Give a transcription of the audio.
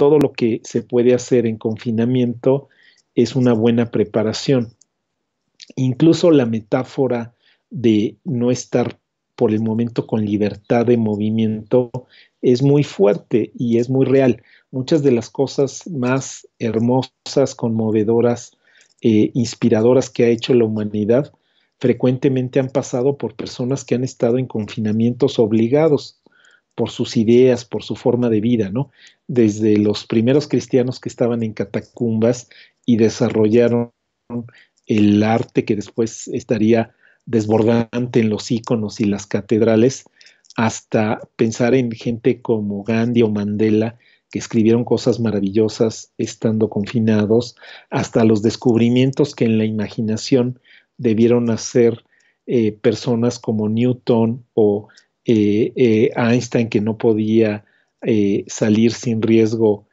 todo lo que se puede hacer en confinamiento es una buena preparación. Incluso la metáfora de no estar por el momento con libertad de movimiento es muy fuerte y es muy real. Muchas de las cosas más hermosas, conmovedoras, e inspiradoras que ha hecho la humanidad frecuentemente han pasado por personas que han estado en confinamientos obligados por sus ideas, por su forma de vida, ¿no? Desde los primeros cristianos que estaban en catacumbas y desarrollaron el arte que después estaría desbordante en los íconos y las catedrales, hasta pensar en gente como Gandhi o Mandela, que escribieron cosas maravillosas estando confinados, hasta los descubrimientos que en la imaginación debieron hacer eh, personas como Newton o eh, eh, Einstein que no podía eh, salir sin riesgo